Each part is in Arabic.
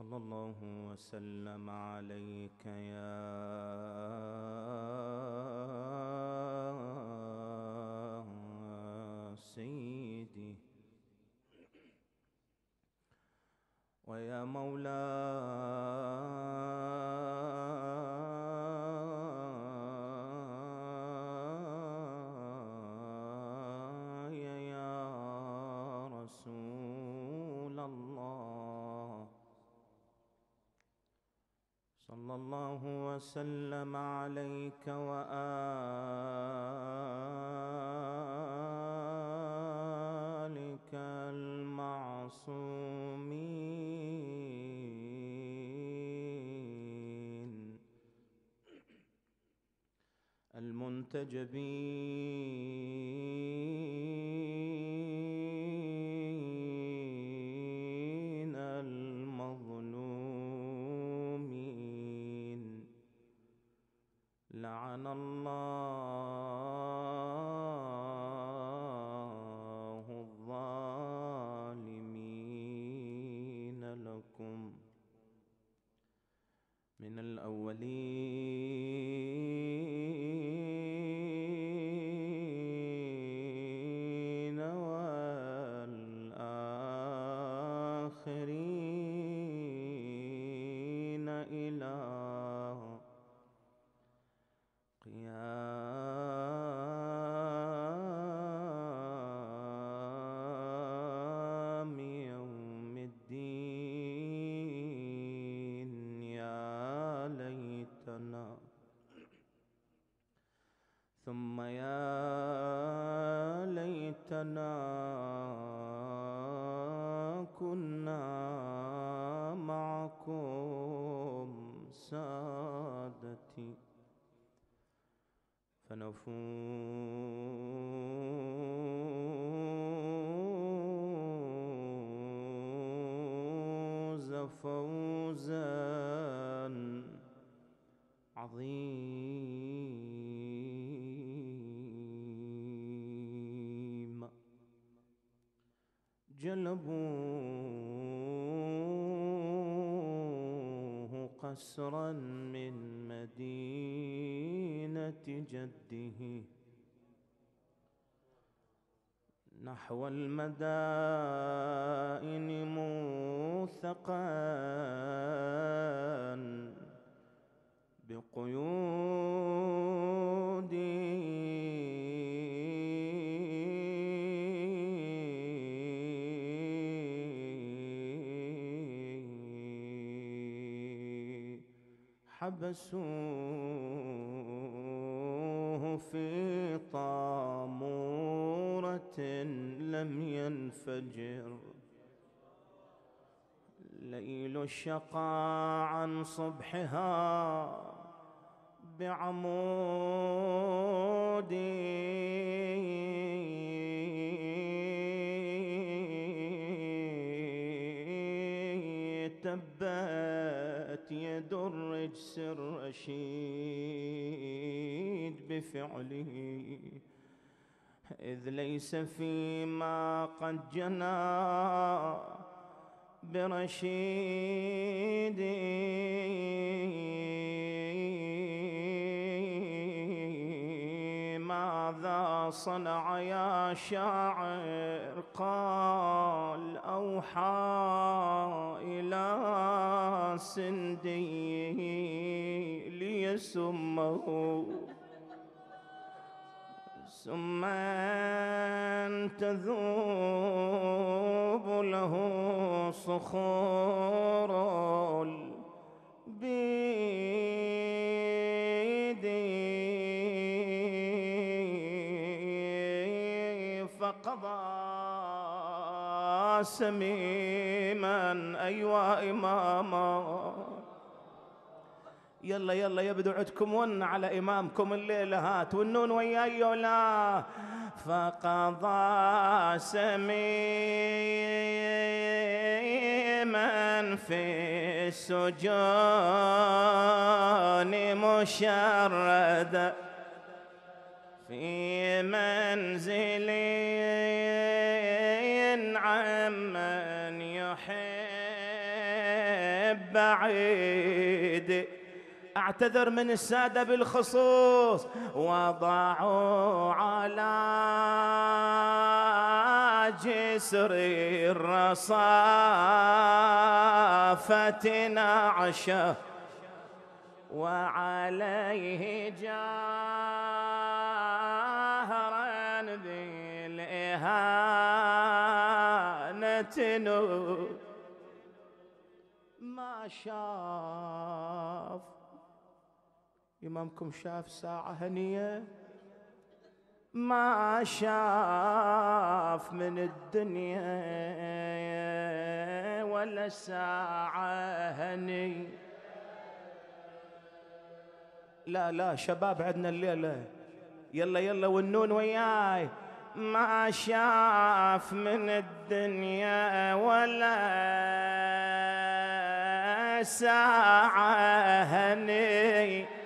صلى الله وسلم عليك يا سيدي ويا مولاي عليك وآلك المعصومين المنتجبين الفوز فوزا عظيما جلبوه قسرا بيت جده نحو المدائن موثقا بقيود حبسوا لم ينفجر ليل الشقاء عن صبحها بعمود تبت يد الرجس الرشيد بفعله إذ ليس فيما قد جنى برشيد ماذا صنع يا شاعر قال أوحى إلى سندي ليسمه ثم تذوب له صخور البيد فقضى سميما أيها إماما يلا يلا يبدو عندكم ون على إمامكم الليلة هات والنون وياي ولا فقضى سميما في السجون مشردا في منزل عمن يحب بعيد اعتذر من السادة بالخصوص وضعوا على جسر الرصافة نعشة وعليه جاهرا ذي الإهانة ما شاف إمامكم شاف ساعة هنية ما شاف من الدنيا ولا ساعة هني لا لا شباب عندنا الليلة يلا يلا والنون وياي ما شاف من الدنيا ولا ساعة هنيه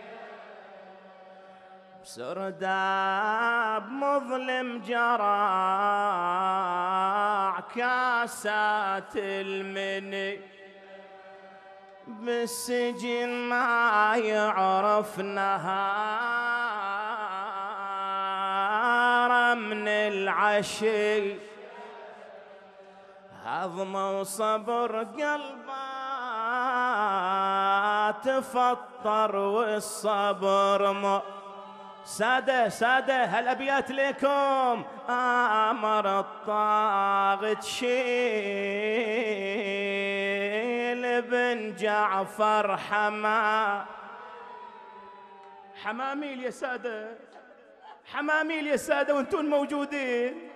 سرداب مظلم جرى كاسات المني بالسجن ما يعرفنها من العشي هضم وصبر قلبا تفطر والصبر مؤ سادة سادة هالأبيات ليكم أمر الطاغت شيل بن جعفر حما حماميل يا سادة حماميل يا سادة وانتون موجودين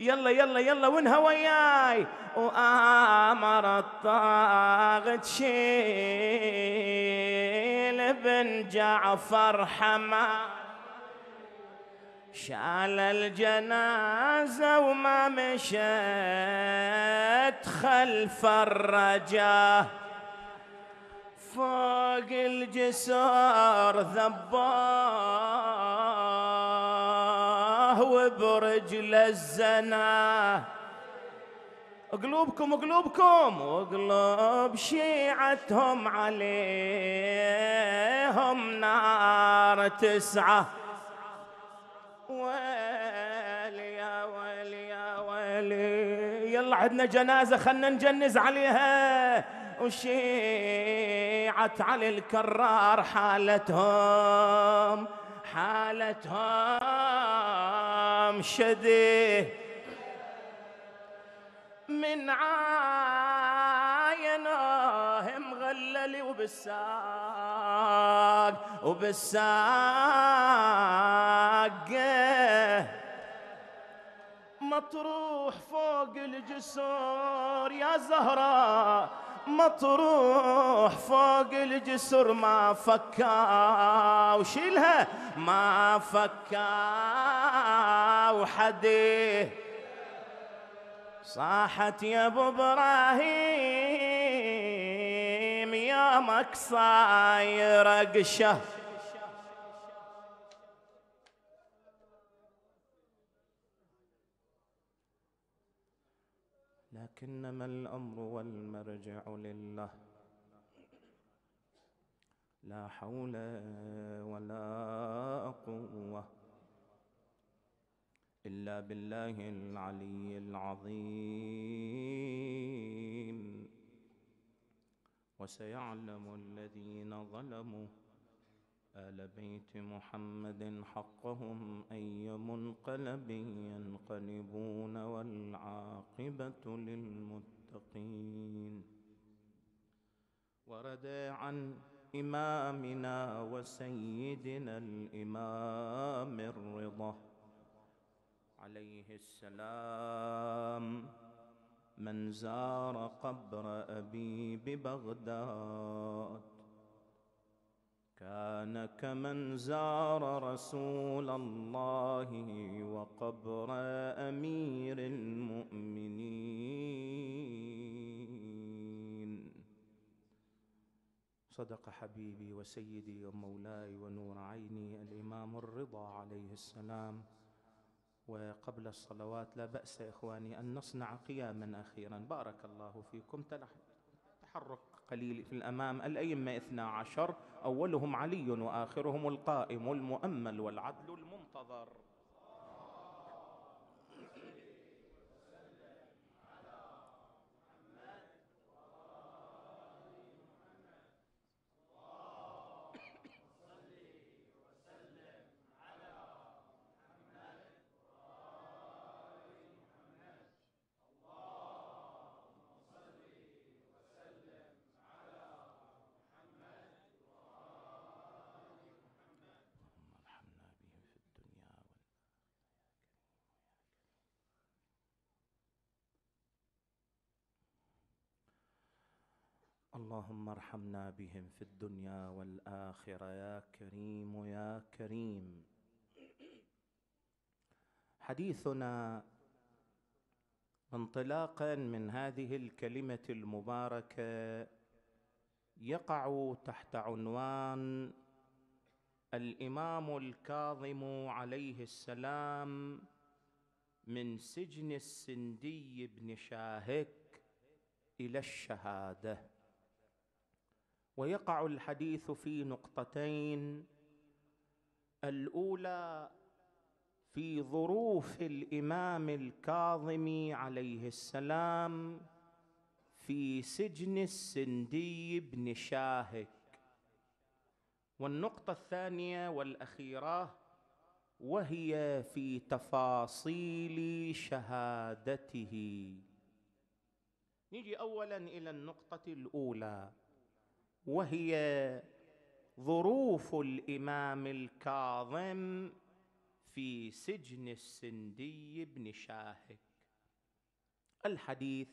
يلا يلا يلا وانها وياي وامر الطاغت شيل بن جعفر حماه شال الجنازة وما مشت خلف الرجا فوق الجسر ذباه وبرجل الزنا قلوبكم قلوبكم وقلوب شيعتهم عليهم نار تسعه ويلي يا ويلي يا ويلي يلا عندنا جنازة خلنا نجنز عليها وشيعة علي الكرار حالتهم حالتهم شده من عاينهم مخللي وبالساق وبالساق مطروح فوق الجسور يا زهرة مطروح فوق الجسر ما فكا وشيلها ما فكا وحديه صاحت يا ابو ابراهيم امامك صاير اقشه لكنما الامر والمرجع لله لا حول ولا قوه الا بالله العلي العظيم وسيعلم الذين ظلموا آل بيت محمد حقهم أي منقلب ينقلبون والعاقبة للمتقين ورد عن إمامنا وسيدنا الإمام الرضا عليه السلام من زار قبر أبي ببغداد كان كمن زار رسول الله وقبر أمير المؤمنين صدق حبيبي وسيدي ومولاي ونور عيني الإمام الرضا عليه السلام وقبل الصلوات لا بأس إخواني أن نصنع قياما أخيرا بارك الله فيكم تحرك قليل في الأمام الأئمة إثنا عشر أولهم علي وآخرهم القائم المؤمل والعدل المنتظر اللهم ارحمنا بهم في الدنيا والاخره يا كريم يا كريم حديثنا انطلاقا من هذه الكلمه المباركه يقع تحت عنوان الامام الكاظم عليه السلام من سجن السندي بن شاهك الى الشهاده ويقع الحديث في نقطتين الاولى في ظروف الامام الكاظم عليه السلام في سجن السندي بن شاهك والنقطه الثانيه والاخيره وهي في تفاصيل شهادته نيجي اولا الى النقطه الاولى وهي ظروف الامام الكاظم في سجن السندي بن شاهك الحديث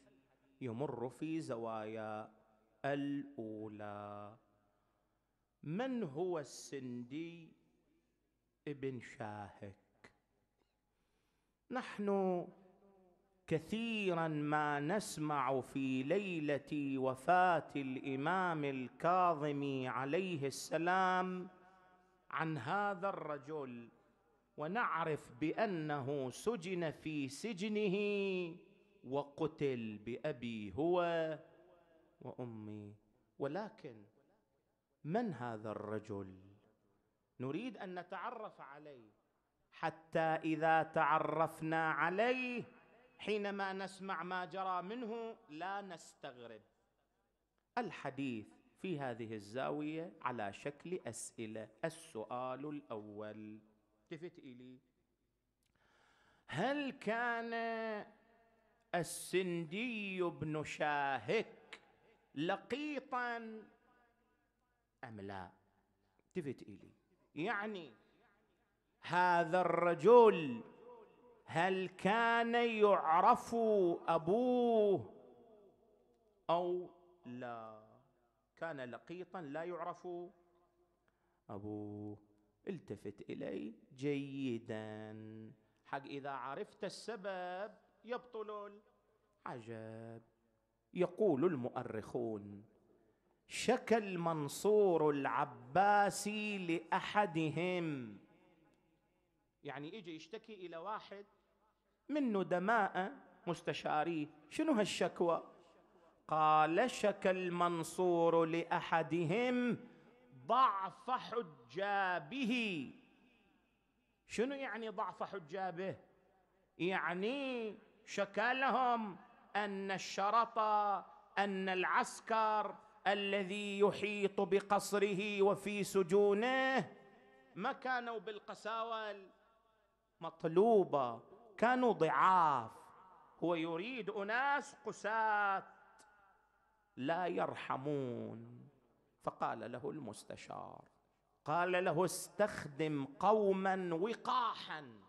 يمر في زوايا الاولى من هو السندي ابن شاهك نحن كثيرا ما نسمع في ليله وفاه الامام الكاظم عليه السلام عن هذا الرجل ونعرف بانه سجن في سجنه وقتل بابي هو وامي ولكن من هذا الرجل نريد ان نتعرف عليه حتى اذا تعرفنا عليه حينما نسمع ما جرى منه لا نستغرب الحديث في هذه الزاويه على شكل اسئله السؤال الاول التفت الي هل كان السندي بن شاهك لقيطا ام لا التفت الي يعني هذا الرجل هل كان يعرف ابوه او لا كان لقيطا لا يعرف ابوه التفت الي جيدا حق اذا عرفت السبب يبطل العجب يقول المؤرخون شكى المنصور العباسي لاحدهم يعني يجي يشتكي الى واحد من ندماء مستشاريه شنو هالشكوى قال شكى المنصور لأحدهم ضعف حجابه شنو يعني ضعف حجابه يعني شكى لهم أن الشرط أن العسكر الذي يحيط بقصره وفي سجونه ما كانوا بالقساوة مطلوبة كانوا ضعاف هو يريد اناس قساة لا يرحمون فقال له المستشار قال له استخدم قوما وقاحا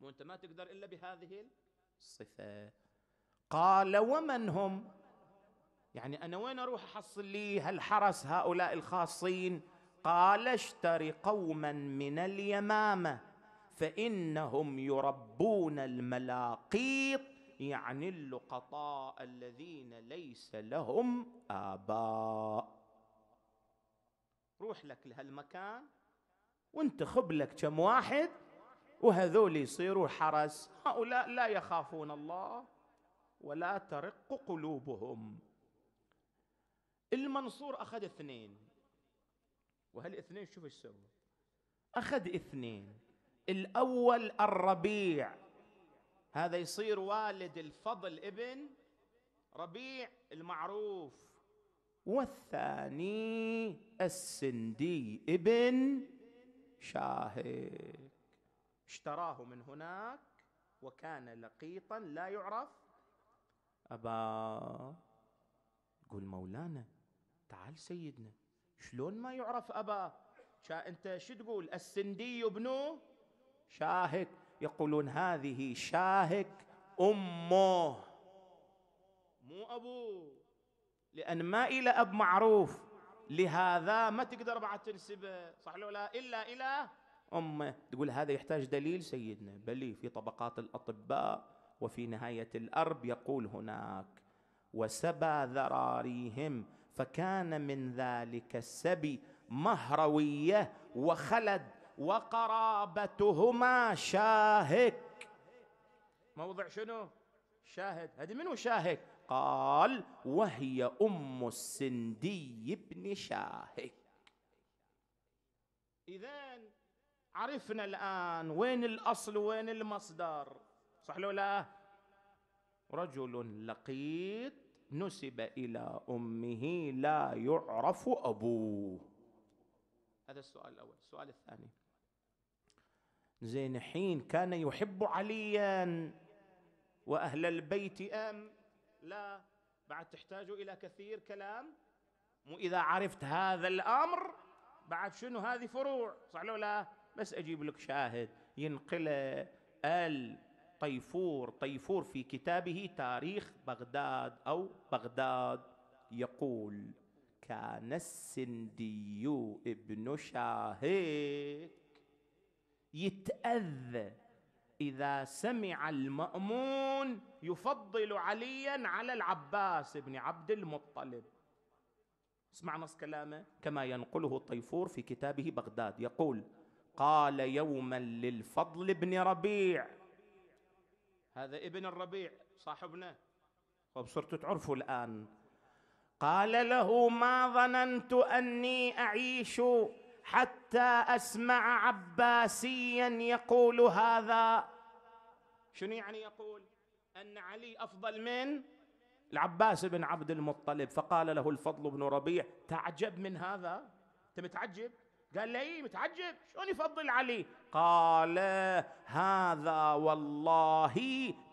وانت ما تقدر الا بهذه الصفه قال ومن هم يعني انا وين اروح احصل لي هالحرس هؤلاء الخاصين قال اشتري قوما من اليمامه فانهم يربون الملاقيط يعني اللقطاء الذين ليس لهم اباء روح لك لهالمكان وانتخب لك كم واحد وهذول يصيروا حرس هؤلاء لا يخافون الله ولا ترق قلوبهم المنصور أخذ اثنين وهالاثنين شوف ايش سووا أخذ اثنين الأول الربيع هذا يصير والد الفضل ابن ربيع المعروف والثاني السندي ابن شاهك اشتراه من هناك وكان لقيطا لا يعرف أبا يقول مولانا تعال سيدنا شلون ما يعرف أبا شا انت شو تقول السندي ابنه شاهك يقولون هذه شاهك امه مو ابوه لان ما الى اب معروف لهذا ما تقدر بعد تنسبه صح لو لا الا الى امه تقول هذا يحتاج دليل سيدنا بلي في طبقات الاطباء وفي نهايه الارب يقول هناك وسبى ذراريهم فكان من ذلك السبي مهرويه وخلد وقرابتهما شاهك موضع شنو شاهد هذه منو شاهك قال وهي أم السندي بن شاهك إذا عرفنا الآن وين الأصل وين المصدر صح لو لا رجل لقيط نسب إلى أمه لا يعرف أبوه هذا السؤال الأول السؤال الثاني زين حين كان يحب عليا واهل البيت ام لا بعد تحتاج الى كثير كلام مو اذا عرفت هذا الامر بعد شنو هذه فروع صح لو لا بس اجيب لك شاهد ينقل ال طيفور طيفور في كتابه تاريخ بغداد او بغداد يقول كان السندي ابن شاهد يتأذى إذا سمع المأمون يفضل عليا على العباس بن عبد المطلب اسمع نص كلامه كما ينقله الطيفور في كتابه بغداد يقول قال يوما للفضل بن ربيع هذا ابن الربيع صاحبنا وبصرت طيب، صرتوا تعرفوا الآن قال له ما ظننت أني أعيش حتى اسمع عباسيا يقول هذا شنو يعني يقول ان علي افضل من العباس بن عبد المطلب فقال له الفضل بن ربيع تعجب من هذا انت متعجب قال لي إيه، متعجب شلون يفضل علي قال هذا والله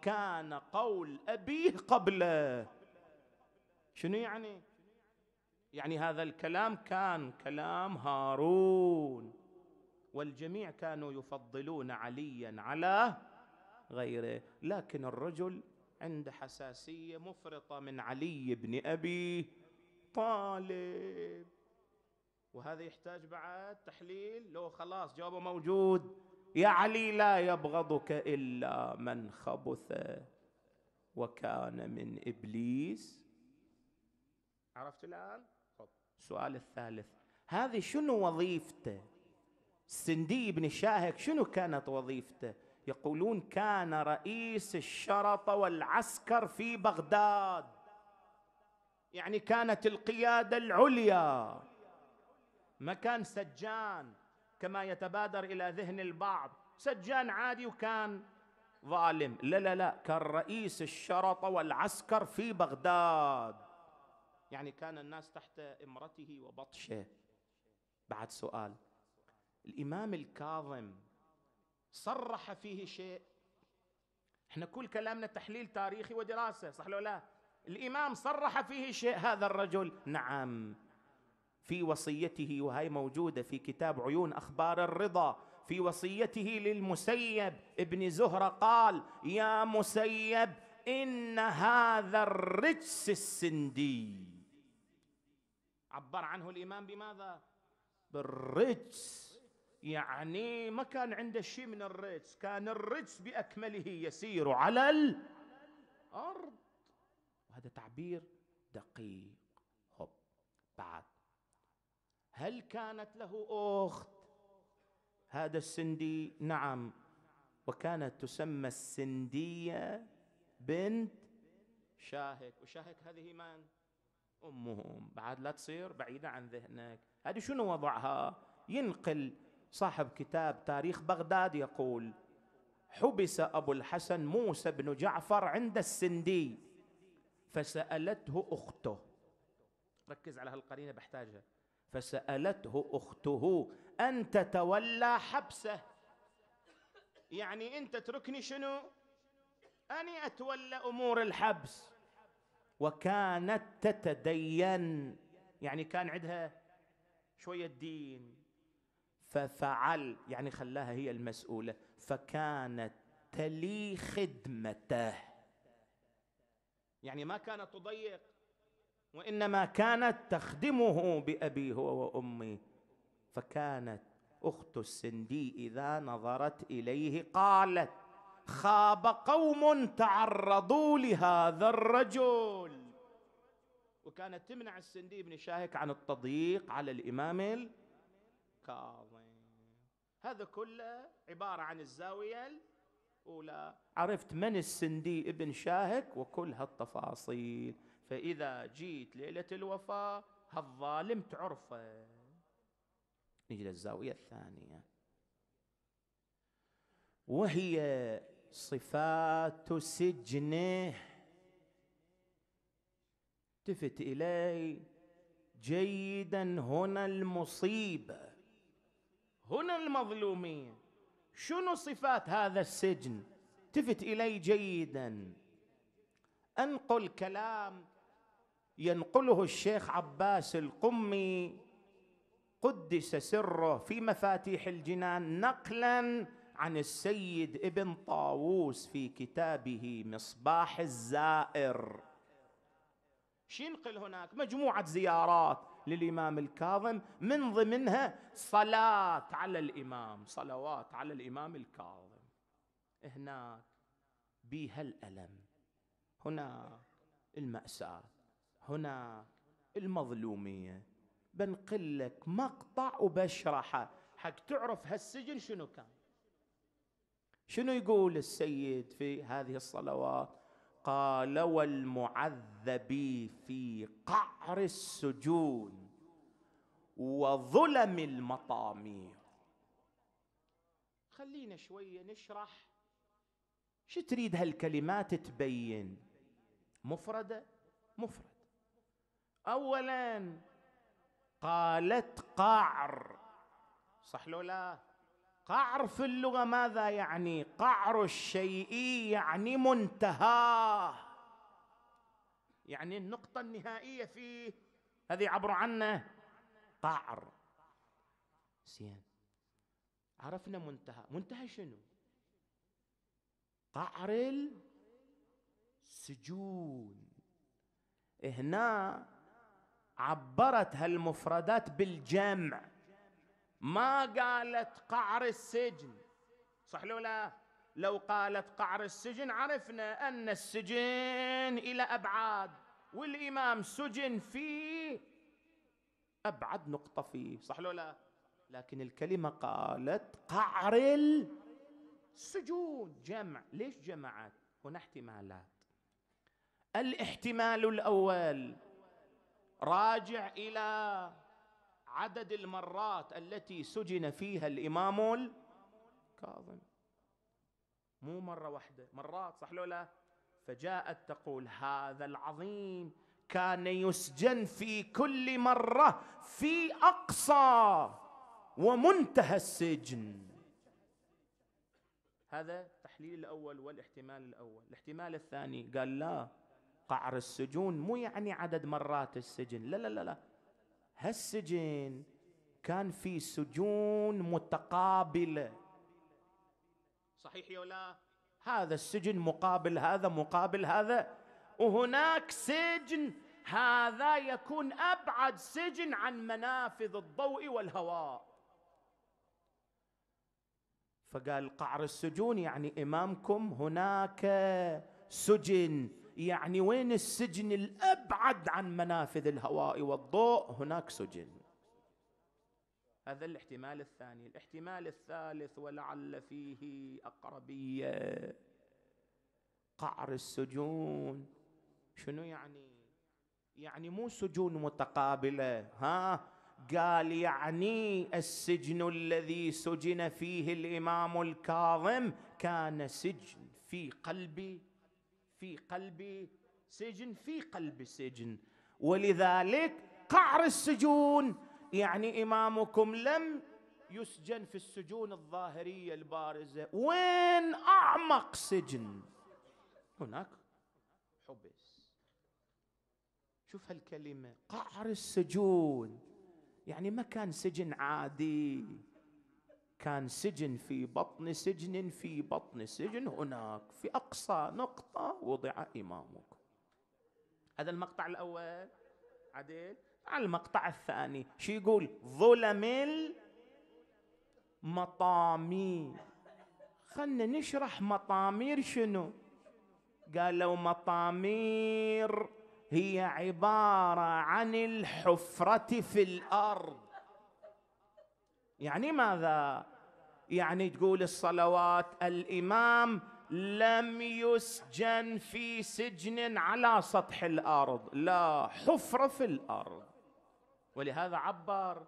كان قول أبيه قبله شنو يعني يعني هذا الكلام كان كلام هارون والجميع كانوا يفضلون عليا على غيره لكن الرجل عنده حساسيه مفرطه من علي بن ابي طالب وهذا يحتاج بعد تحليل لو خلاص جوابه موجود يا علي لا يبغضك الا من خبث وكان من ابليس عرفت الان السؤال الثالث هذه شنو وظيفته السندي بن شاهك شنو كانت وظيفته يقولون كان رئيس الشرطة والعسكر في بغداد يعني كانت القيادة العليا ما كان سجان كما يتبادر إلى ذهن البعض سجان عادي وكان ظالم لا لا لا كان رئيس الشرطة والعسكر في بغداد يعني كان الناس تحت امرته وبطشه بعد سؤال الإمام الكاظم صرح فيه شيء احنا كل كلامنا تحليل تاريخي ودراسة صح لو لا الإمام صرح فيه شيء هذا الرجل نعم في وصيته وهي موجودة في كتاب عيون أخبار الرضا في وصيته للمسيب ابن زهرة قال يا مسيب إن هذا الرجس السندي عبر عنه الإمام بماذا بالرجس يعني ما كان عنده شيء من الرجس كان الرجس بأكمله يسير على الأرض وهذا تعبير دقيق هب بعد هل كانت له أخت هذا السندي نعم وكانت تسمى السندية بنت شاهك وشاهك هذه من أمهم بعد لا تصير بعيدة عن ذهنك هذه شنو وضعها ينقل صاحب كتاب تاريخ بغداد يقول حبس أبو الحسن موسى بن جعفر عند السندي فسألته أخته ركز على هالقرينة بحتاجها فسألته أخته أن تتولى حبسه يعني أنت تركني شنو أني أتولى أمور الحبس وكانت تتدين يعني كان عندها شوية دين ففعل يعني خلاها هي المسؤولة فكانت تلي خدمته يعني ما كانت تضيق وإنما كانت تخدمه بأبي هو وأمي فكانت أخت السندي إذا نظرت إليه قالت خاب قوم تعرضوا لهذا الرجل وكانت تمنع السندي بن شاهك عن التضييق على الإمام الكاظم هذا كله عبارة عن الزاوية الأولى عرفت من السندي ابن شاهك وكل هالتفاصيل فإذا جيت ليلة الوفاة هالظالم تعرفه نجي للزاوية الثانية وهي صفات سجنه التفت الي جيدا هنا المصيبه هنا المظلوميه شنو صفات هذا السجن التفت الي جيدا انقل كلام ينقله الشيخ عباس القمي قدس سره في مفاتيح الجنان نقلا عن السيد ابن طاووس في كتابه مصباح الزائر شينقل هناك مجموعة زيارات للإمام الكاظم من ضمنها صلاة على الإمام صلوات على الإمام الكاظم هناك بها الألم هناك المأساة هناك المظلومية بنقل لك مقطع وبشرحه حق تعرف هالسجن شنو كان شنو يقول السيد في هذه الصلوات قال والمعذب في قعر السجون وظلم المطامير خلينا شويه نشرح شو تريد هالكلمات تبين مفردة مفرد أولا قالت قعر صح لو لا قعر في اللغه ماذا يعني قعر الشيء يعني منتهاه يعني النقطه النهائيه فيه هذه عبر عنه قعر زين عرفنا منتهى منتهى شنو قعر السجون هنا عبرت هالمفردات بالجمع ما قالت قعر السجن صح لو لا لو قالت قعر السجن عرفنا أن السجن إلى أبعاد والإمام سجن فيه أبعد نقطة فيه صح لو لا لكن الكلمة قالت قعر السجود جمع ليش جمعت هنا احتمالات الاحتمال الأول راجع إلى عدد المرات التي سجن فيها الإمام الكاظم مو مرة واحدة مرات صح لو لا فجاءت تقول هذا العظيم كان يسجن في كل مرة في أقصى ومنتهى السجن هذا التحليل الأول والاحتمال الأول الاحتمال الثاني قال لا قعر السجون مو يعني عدد مرات السجن لا لا لا, لا هالسجن كان في سجون متقابله صحيح ولا هذا السجن مقابل هذا مقابل هذا وهناك سجن هذا يكون ابعد سجن عن منافذ الضوء والهواء فقال قعر السجون يعني امامكم هناك سجن يعني وين السجن الابعد عن منافذ الهواء والضوء هناك سجن هذا الاحتمال الثاني الاحتمال الثالث ولعل فيه اقربيه قعر السجون شنو يعني يعني مو سجون متقابله ها قال يعني السجن الذي سجن فيه الامام الكاظم كان سجن في قلبي في قلب سجن في قلب السجن ولذلك قعر السجون يعني إمامكم لم يسجن في السجون الظاهرية البارزة وين أعمق سجن هناك حبس شوف هالكلمة قعر السجون يعني ما كان سجن عادي كان سجن في بطن سجن في بطن سجن هناك في أقصى نقطة وضع إمامكم هذا المقطع الأول عدل على المقطع الثاني شو يقول ظلم المطامير خلنا نشرح مطامير شنو قالوا مطامير هي عبارة عن الحفرة في الأرض يعني ماذا يعني تقول الصلوات الامام لم يسجن في سجن على سطح الارض لا حفره في الارض ولهذا عبر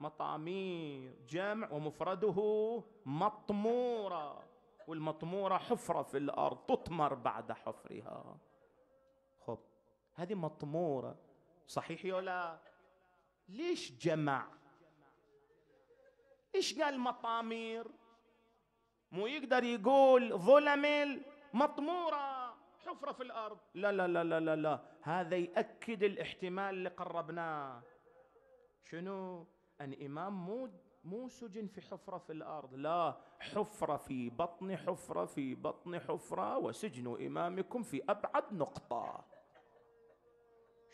مطامير جمع ومفرده مطموره والمطموره حفره في الارض تطمر بعد حفرها خب هذه مطموره صحيح ولا ليش جمع ايش قال مطامير مو يقدر يقول ظلم مطمورة حفرة في الأرض لا لا لا لا لا, لا. هذا يأكد الاحتمال اللي قربناه شنو أن إمام مو مو سجن في حفرة في الأرض لا حفرة في بطن حفرة في بطن حفرة وسجن إمامكم في أبعد نقطة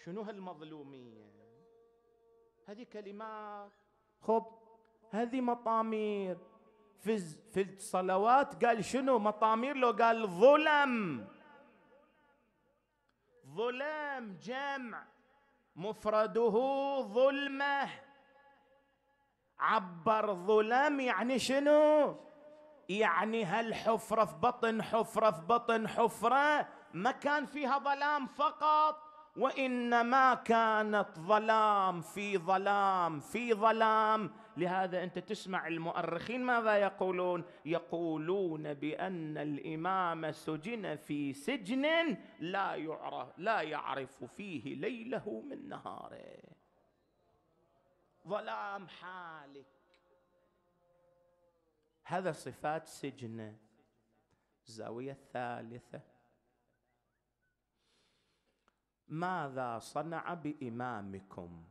شنو هالمظلومية هذه كلمات خب هذه مطامير في في الصلوات قال شنو مطامير لو قال ظلم ظلم جمع مفرده ظلمه عبر ظلم يعني شنو يعني هالحفرة في بطن حفرة في بطن حفرة ما كان فيها ظلام فقط وإنما كانت ظلام في ظلام في ظلام لهذا أنت تسمع المؤرخين ماذا يقولون يقولون بأن الإمام سجن في سجن لا يعرف لا يعرف فيه ليله من نهاره ظلام حالك هذا صفات سجنه الزاوية الثالثة ماذا صنع بإمامكم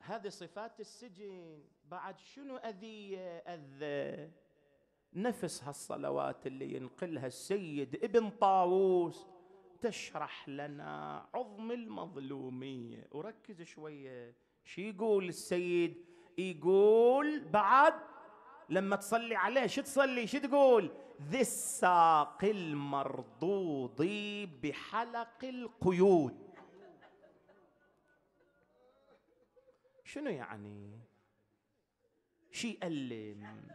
هذه صفات السجن بعد شنو أذية أذى نفس هالصلوات اللي ينقلها السيد ابن طاووس تشرح لنا عظم المظلومية وركز شوية شو يقول السيد يقول بعد لما تصلي عليه شو تصلي شو تقول ذي الساق المرضوض بحلق القيود شنو يعني شي ألم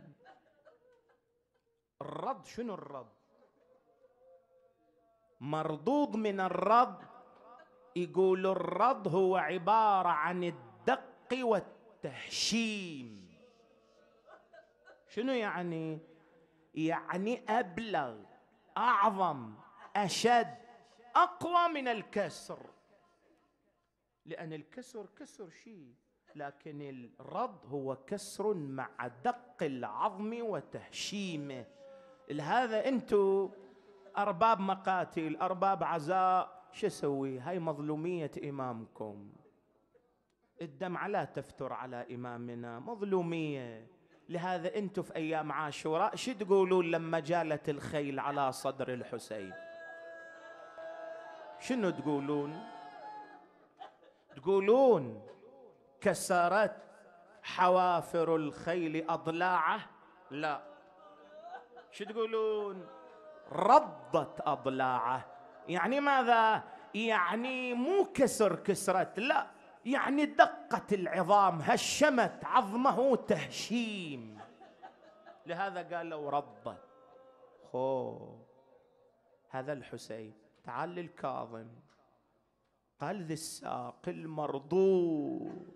الرد شنو الرد مردود من الرد يقول الرد هو عبارة عن الدق والتهشيم شنو يعني يعني أبلغ أعظم أشد أقوى من الكسر لأن الكسر كسر شيء لكن الرض هو كسر مع دق العظم وتهشيمه لهذا انتم ارباب مقاتل ارباب عزاء شو اسوي هاي مظلوميه امامكم الدمعه لا تفتر على امامنا مظلوميه لهذا انتم في ايام عاشوراء شو تقولون لما جالت الخيل على صدر الحسين شنو تقولون تقولون كسرت حوافر الخيل أضلاعه لا شو تقولون رضت أضلاعه يعني ماذا يعني مو كسر كسرت لا يعني دقت العظام هشمت عظمه تهشيم لهذا قالوا رضت خو هذا الحسين تعال للكاظم قال ذي الساق المرضوب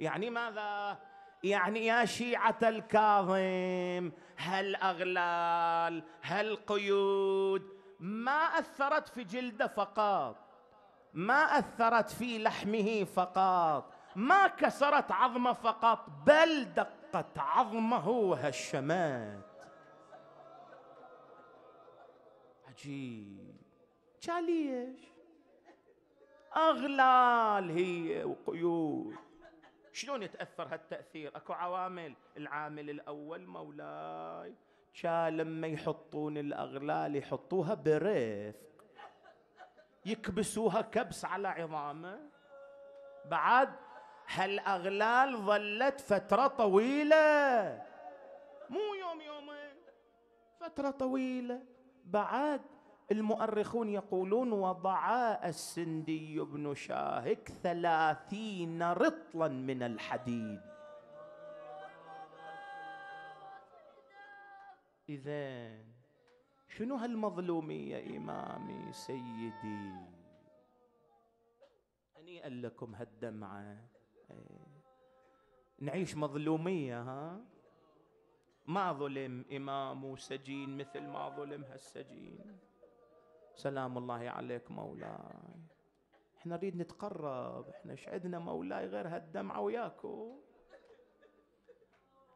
يعني ماذا يعني يا شيعة الكاظم هل أغلال هل قيود ما أثرت في جلده فقط ما أثرت في لحمه فقط ما كسرت عظمه فقط بل دقت عظمه وهشمات عجيب ليش أغلال هي وقيود شلون يتأثر هالتأثير أكو عوامل العامل الأول مولاي كان لما يحطون الأغلال يحطوها برفق يكبسوها كبس على عظامه بعد هالأغلال ظلت فترة طويلة مو يوم يومين فترة طويلة بعد المؤرخون يقولون وضع السندي بن شاهك ثلاثين رطلا من الحديد إذا شنو هالمظلومية إمامي سيدي هنيئا لكم هالدمعة إيه. نعيش مظلومية ها ما ظلم إمام وسجين مثل ما ظلم هالسجين سلام الله عليك مولاي احنا نريد نتقرب احنا شعدنا مولاي غير هالدمعة وياكو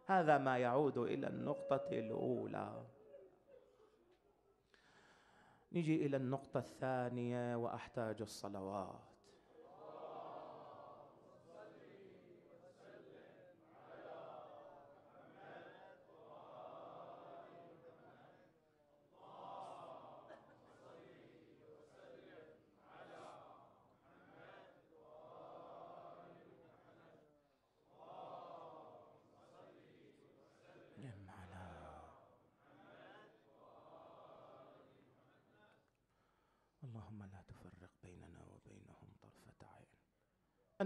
هذا ما يعود إلى النقطة الأولى نجي إلى النقطة الثانية وأحتاج الصلوات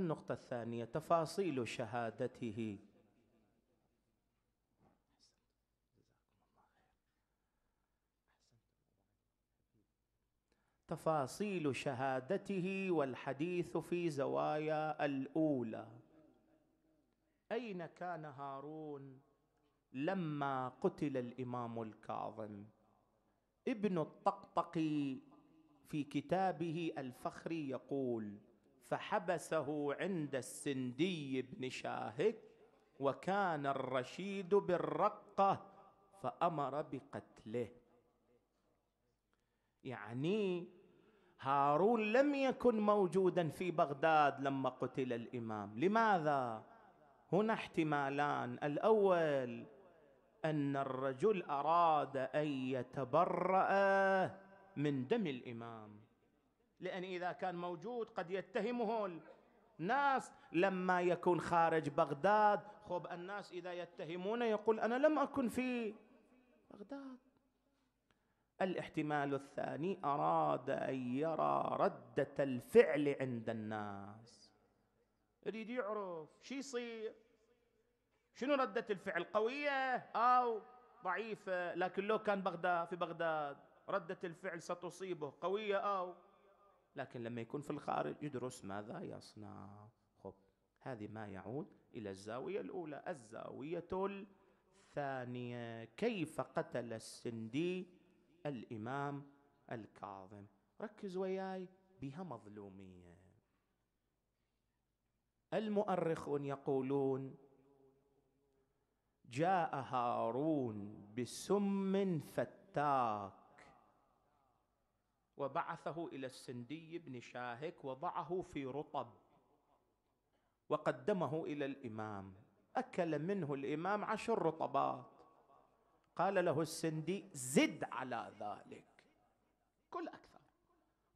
النقطة الثانية تفاصيل شهادته تفاصيل شهادته والحديث في زوايا الأولى أين كان هارون لما قتل الإمام الكاظم ابن الطقطقي في كتابه الفخري يقول فحبسه عند السندي بن شاهك وكان الرشيد بالرقه فامر بقتله يعني هارون لم يكن موجودا في بغداد لما قتل الامام لماذا هنا احتمالان الاول ان الرجل اراد ان يتبرا من دم الامام لأن إذا كان موجود قد يتهمه الناس لما يكون خارج بغداد خب الناس إذا يتهمون يقول أنا لم أكن في بغداد الاحتمال الثاني أراد أن يرى ردة الفعل عند الناس يريد يعرف شو يصير شنو ردة الفعل قوية أو ضعيفة لكن لو كان بغداد في بغداد ردة الفعل ستصيبه قوية أو لكن لما يكون في الخارج يدرس ماذا يصنع خب هذه ما يعود إلى الزاوية الأولى الزاوية الثانية كيف قتل السندي الإمام الكاظم ركز وياي بها مظلومية المؤرخون يقولون جاء هارون بسم فتاك وبعثه إلى السندي بن شاهك وضعه في رطب وقدمه إلى الإمام أكل منه الإمام عشر رطبات قال له السندي زد على ذلك كل أكثر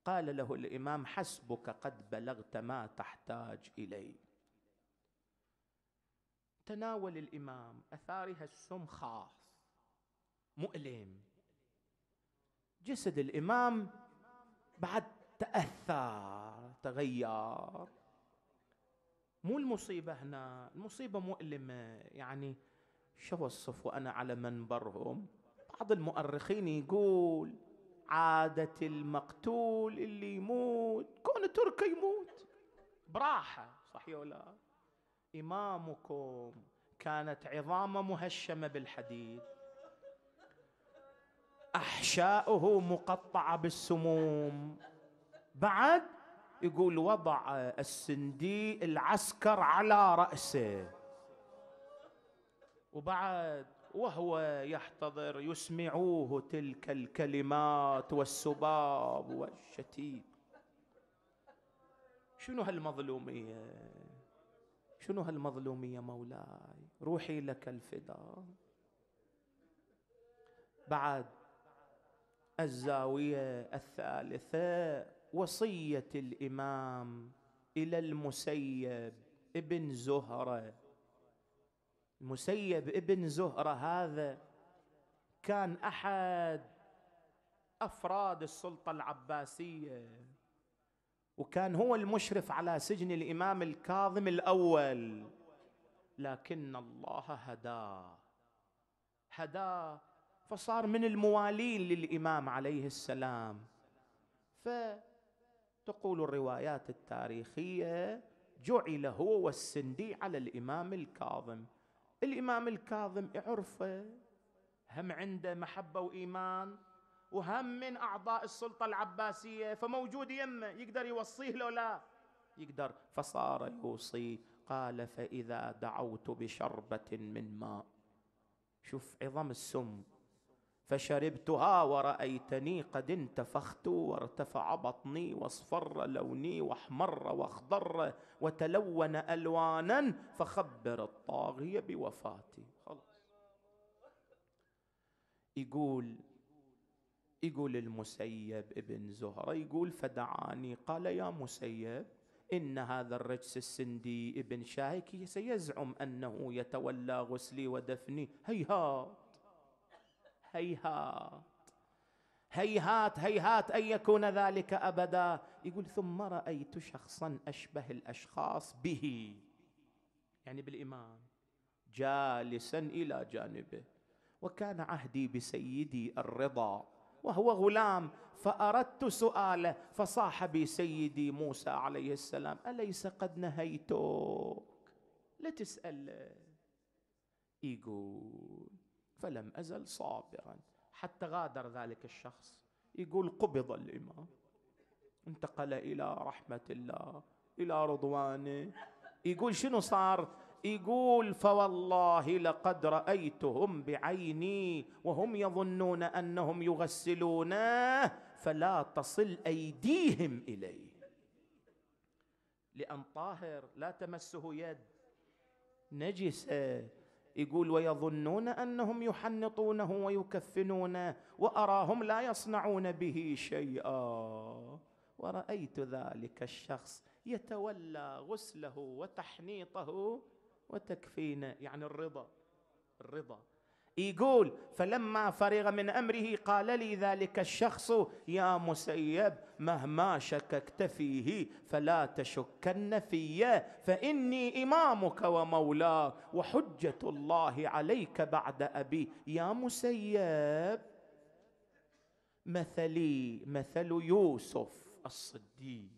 قال له الإمام حسبك قد بلغت ما تحتاج إليه تناول الإمام أثارها السم خاص مؤلم جسد الإمام بعد تأثر تغير مو المصيبة هنا المصيبة مؤلمة يعني شو الصف وأنا على منبرهم بعض المؤرخين يقول عادة المقتول اللي يموت كون تركي يموت براحة صحيح ولا إمامكم كانت عظامة مهشمة بالحديد أحشاؤه مقطعة بالسموم بعد يقول وضع السندي العسكر على رأسه وبعد وهو يحتضر يسمعوه تلك الكلمات والسباب والشتيم شنو هالمظلومية شنو هالمظلومية مولاي روحي لك الفداء بعد الزاويه الثالثه وصيه الامام الى المسيب ابن زهره المسيب ابن زهره هذا كان احد افراد السلطه العباسيه وكان هو المشرف على سجن الامام الكاظم الاول لكن الله هداه هداه فصار من الموالين للإمام عليه السلام فتقول الروايات التاريخية جعل هو والسندي على الإمام الكاظم الإمام الكاظم عرفه هم عنده محبة وإيمان وهم من أعضاء السلطة العباسية فموجود يمه يقدر يوصيه لو لا يقدر فصار يوصي قال فإذا دعوت بشربة من ماء شوف عظم السم فشربتها ورأيتني قد انتفخت وارتفع بطني واصفر لوني واحمر واخضر وتلون ألوانا فخبر الطاغية بوفاتي خلاص يقول يقول المسيب ابن زهرة يقول فدعاني قال يا مسيب إن هذا الرجس السندي ابن شاهكي سيزعم أنه يتولى غسلي ودفني هيهات هيهات هيهات هيهات ان يكون ذلك ابدا يقول ثم رايت شخصا اشبه الاشخاص به يعني بالامام جالسا الى جانبه وكان عهدي بسيدي الرضا وهو غلام فاردت سؤاله فصاح بي سيدي موسى عليه السلام اليس قد نهيتك لا تسال يقول فلم أزل صابرا حتى غادر ذلك الشخص يقول قبض الإمام انتقل إلى رحمة الله إلى رضوانه يقول شنو صار يقول فوالله لقد رأيتهم بعيني وهم يظنون أنهم يغسلونه فلا تصل أيديهم إليه لأن طاهر لا تمسه يد نجسة يقول ويظنون انهم يحنطونه ويكفنونه واراهم لا يصنعون به شيئا ورايت ذلك الشخص يتولى غسله وتحنيطه وتكفينه يعني الرضا الرضا يقول فلما فرغ من امره قال لي ذلك الشخص يا مسيب مهما شككت فيه فلا تشكن في فاني امامك ومولاك وحجه الله عليك بعد ابي يا مسيب مثلي مثل يوسف الصديق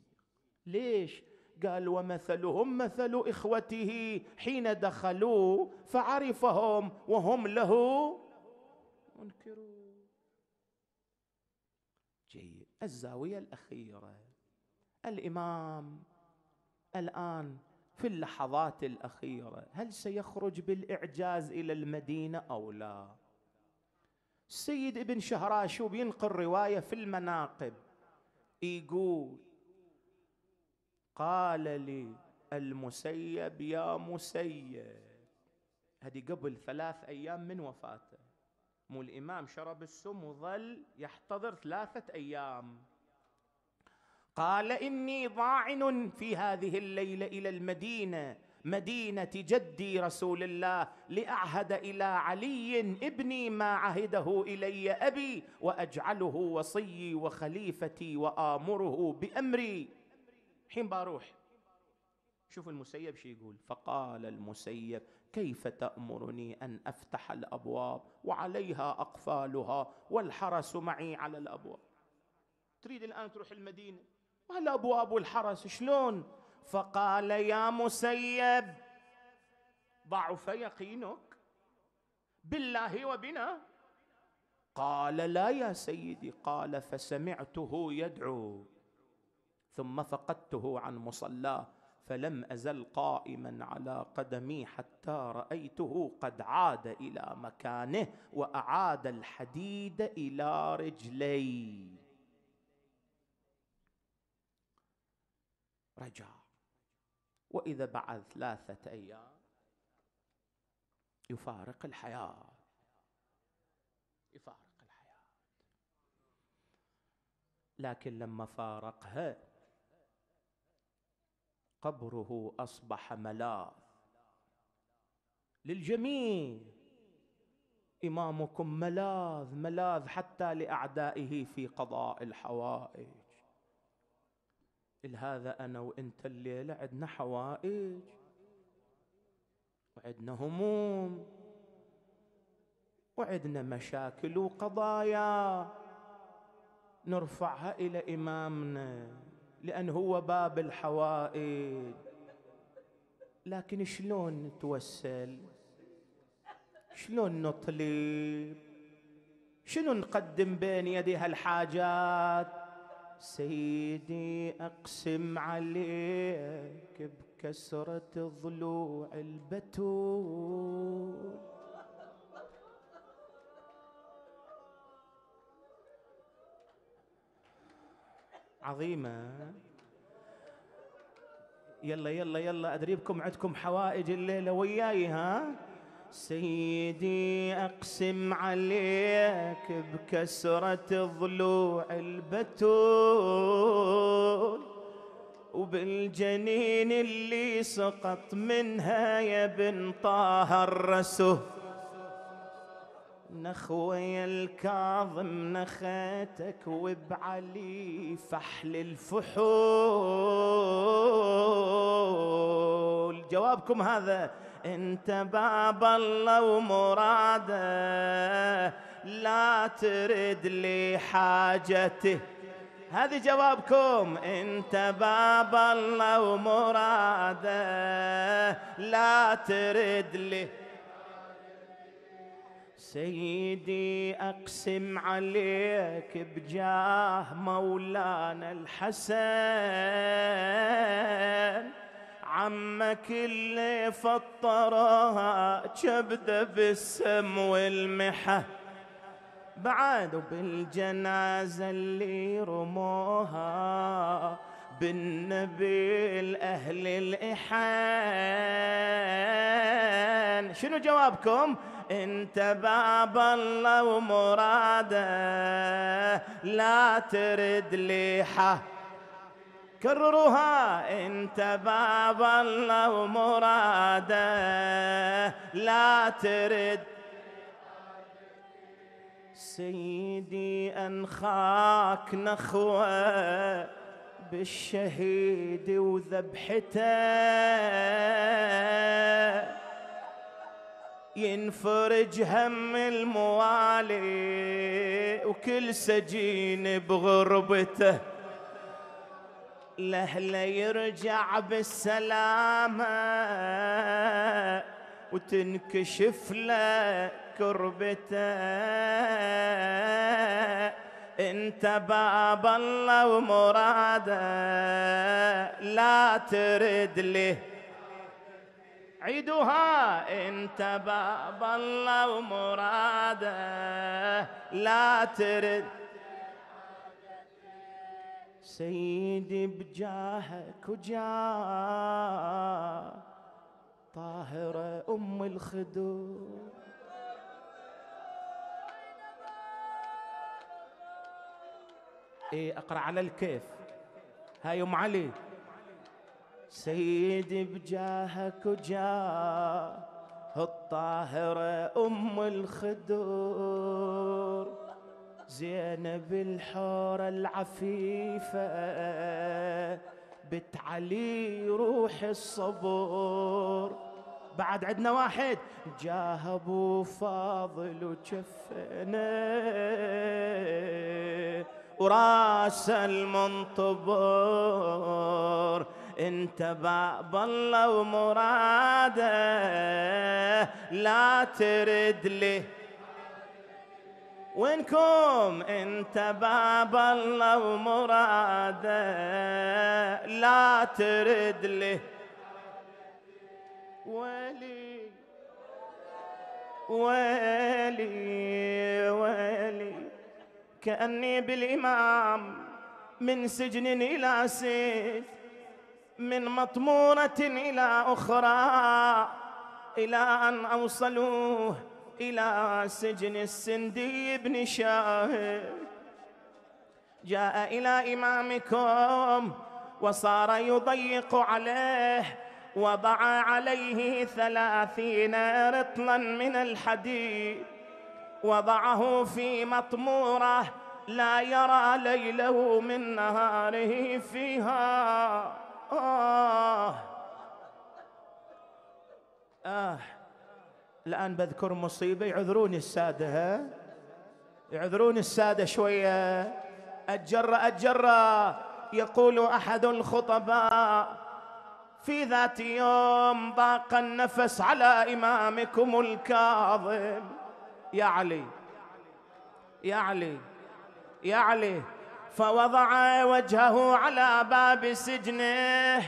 ليش قال ومثلهم مثل إخوته حين دخلوا فعرفهم وهم له منكرون جيد الزاوية الأخيرة الإمام الآن في اللحظات الأخيرة هل سيخرج بالإعجاز إلى المدينة أو لا السيد ابن شهراشوب ينقل رواية في المناقب يقول قال لي المسيب يا مسيب هذه قبل ثلاث أيام من وفاته مو الإمام شرب السم وظل يحتضر ثلاثة أيام قال إني ضاعن في هذه الليلة إلى المدينة مدينة جدي رسول الله لأعهد إلى علي ابني ما عهده إلي أبي وأجعله وصي وخليفتي وآمره بأمري حين بروح شوف المسيب شو يقول فقال المسيب كيف تأمرني أن أفتح الأبواب وعليها أقفالها والحرس معي على الأبواب تريد الآن تروح المدينة الأبواب والحرس شلون فقال يا مسيب ضعف يقينك بالله وبنا قال لا يا سيدي قال فسمعته يدعو ثم فقدته عن مصلاه فلم ازل قائما على قدمي حتى رايته قد عاد الى مكانه واعاد الحديد الى رجلي رجع واذا بعد ثلاثه ايام يفارق الحياه يفارق الحياه لكن لما فارقها قبره اصبح ملاذ للجميع امامكم ملاذ ملاذ حتى لاعدائه في قضاء الحوائج لهذا انا وانت الليله عندنا حوائج وعندنا هموم وعندنا مشاكل وقضايا نرفعها الى امامنا لأن هو باب الحوائج لكن شلون نتوسل شلون نطلب شنو نقدم بين يدي هالحاجات سيدي أقسم عليك بكسرة ضلوع البتول عظيمة يلا يلا يلا أدريبكم عندكم حوائج الليلة وياي ها سيدي أقسم عليك بكسرة ضلوع البتول وبالجنين اللي سقط منها يا بن طه الرسول نخوي الكاظم نخيتك وبعلي فحل الفحول جوابكم هذا انت باب الله ومراده لا ترد لي حاجته هذه جوابكم انت باب الله ومراده لا ترد لي سيدي أقسم عليك بجاه مولانا الحسن عمك اللي فطرها كبده بالسم والمحه بعد بالجنازة اللي رموها بالنبي الأهل الإحان شنو جوابكم انت باب الله ومراده لا ترد ليحه كرروها انت باب الله ومراده لا ترد سيدي انخاك نخوه بالشهيد وذبحته ينفرج هم الموالي وكل سجين بغربته لهلا يرجع بالسلامة وتنكشف له كربته انت باب الله ومراده لا ترد لي عيدوها انت باب الله ومراده لا ترد سيدي بجاهك وجاه طاهره ام الخدود إيه أقرأ على الكيف هاي أم علي سيدي بجاهك وجاه الطاهرة أم الخدور زينب الحورة العفيفة بت علي روح الصبور بعد عندنا واحد جاه ابو فاضل وجفنه وراس المنطبور انت باب الله ومراده لا ترد لي وينكم انت باب الله ومراده لا ترد لي ويلي ويلي ويلي كأني بالإمام من سجن إلى سجن من مطمورة إلى أخرى إلى أن أوصلوه إلى سجن السندي بن شاهد جاء إلى إمامكم وصار يضيق عليه وضع عليه ثلاثين رطلا من الحديد وضعه في مطموره لا يرى ليله من نهاره فيها آه آه الآن بذكر مصيبة يعذروني السادة ها يعذروني السادة شوية أتجرى أتجرى يقول أحد الخطباء في ذات يوم ضاق النفس على إمامكم الكاظم يا علي يا علي يا علي فوضع وجهه على باب سجنه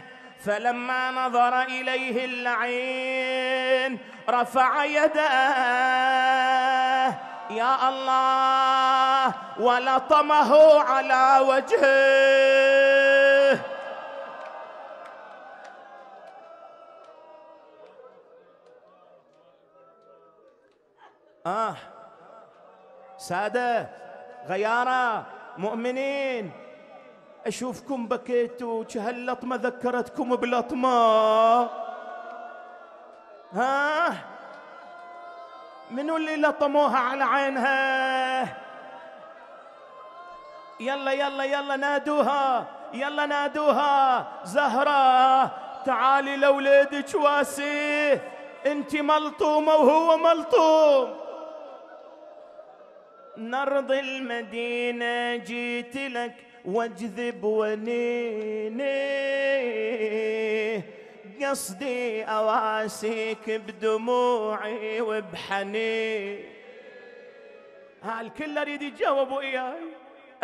فلما نظر إليه اللعين رفع يداه يا الله ولطمه على وجهه آه سادة غيارة مؤمنين أشوفكم بكيتوا هاللطمة ذكرتكم بلطمة ها منو اللي لطموها على عينها يلا يلا يلا نادوها يلا نادوها زهرة تعالي لوليدك واسي انت ملطومة وهو ملطوم نرض المدينة جيت لك واجذب ونيني قصدي أواسيك بدموعي وبحني هالكل أريد يتجاوب وياي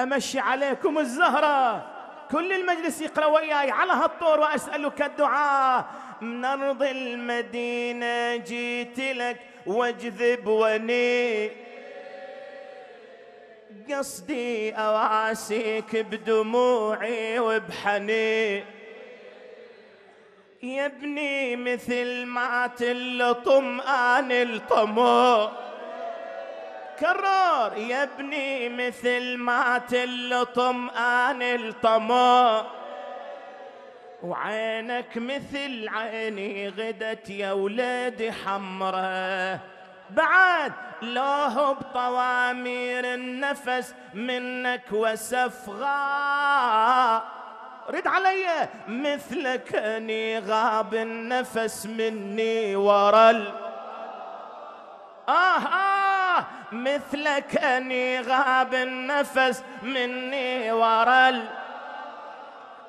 أمشي عليكم الزهرة كل المجلس يقرأ وياي على هالطور وأسألك الدعاء من أرض المدينة جيت لك واجذب ونيني قصدي اواسيك بدموعي وبحني يا ابني مثل ما تلطم اني الطمو كرر يا ابني مثل ما تلطم اني الطمو وعينك مثل عيني غدت يا ولادي حمره بعد هب بطوامير النفس منك وسفغا رد علي مثلك اني غاب النفس مني ورا آه آه مثلك أني غاب النفس مني ورا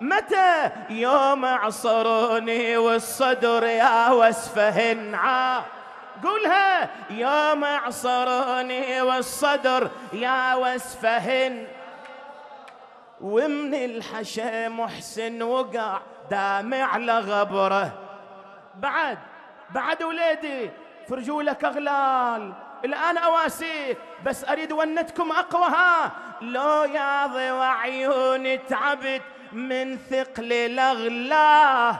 متى يوم عصروني والصدر يا وسفه انعاه قولها يا معصراني والصدر يا وسفهن ومن الحشا محسن وقع دامع لغبره بعد بعد وليدي فرجوا لك اغلال الآن أواسيك بس أريد ونتكم اقوى ها لو يا ضي وعيوني تعبت من ثقل الأغلاه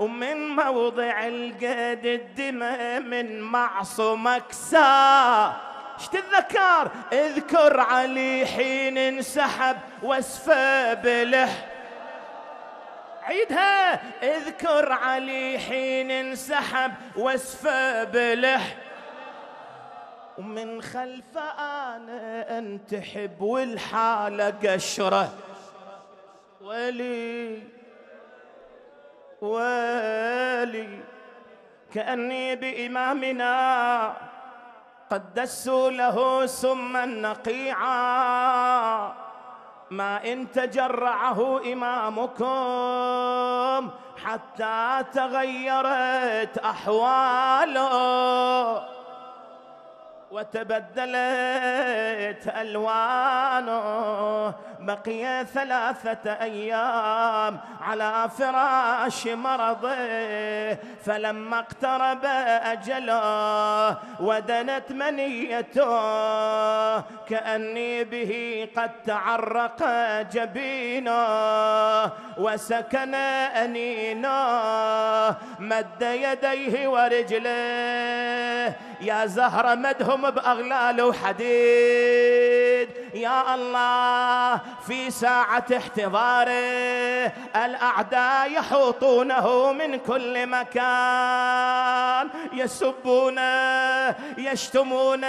ومن موضع القيد الدماء من معصمك سار ايش اذكر علي حين انسحب واسفه بلح عيدها اذكر علي حين انسحب واسفه بلح ومن خلف انا انتحب والحاله قشره ولي ويلي كأني بإمامنا قد دسوا له سما نقيعا ما إن تجرعه إمامكم حتى تغيرت أحواله وتبدلت ألوانه بقي ثلاثة أيام على فراش مرضه فلما اقترب أجله ودنت منيته كأني به قد تعرق جبينه وسكن أنينه مد يديه ورجله يا زهرة مدهم بأغلال وحديد يا الله في ساعة احتضاره الأعداء يحوطونه من كل مكان يسبونه يشتمونه